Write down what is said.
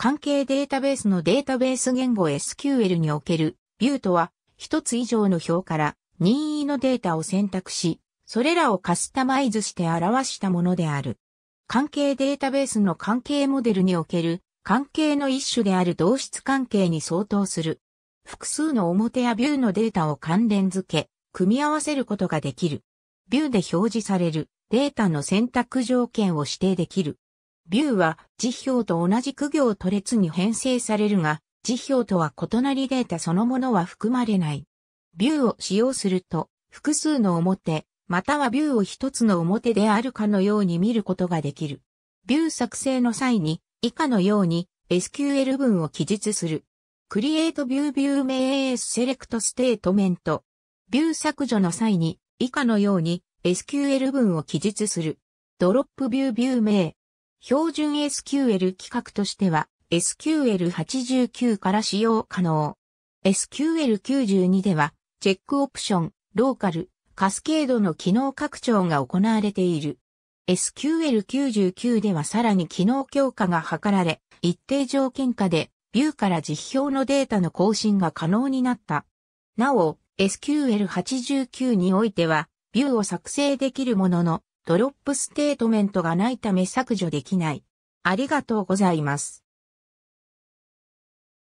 関係データベースのデータベース言語 SQL におけるビューとは、一つ以上の表から任意のデータを選択し、それらをカスタマイズして表したものである。関係データベースの関係モデルにおける関係の一種である同質関係に相当する。複数の表やビューのデータを関連付け、組み合わせることができる。ビューで表示されるデータの選択条件を指定できる。ビューは辞表と同じ苦行と列に編成されるが、辞表とは異なりデータそのものは含まれない。ビューを使用すると、複数の表、またはビューを一つの表であるかのように見ることができる。ビュー作成の際に、以下のように SQL 文を記述する。Create View View May Select Statement。ビュー削除の際に、以下のように SQL 文を記述する。Drop View View m a 標準 SQL 規格としては SQL89 から使用可能。SQL92 ではチェックオプション、ローカル、カスケードの機能拡張が行われている。SQL99 ではさらに機能強化が図られ、一定条件下でビューから実表のデータの更新が可能になった。なお、SQL89 においては、ビューを作成できるものの、ドロップステートメントがないため削除できない。ありがとうございます。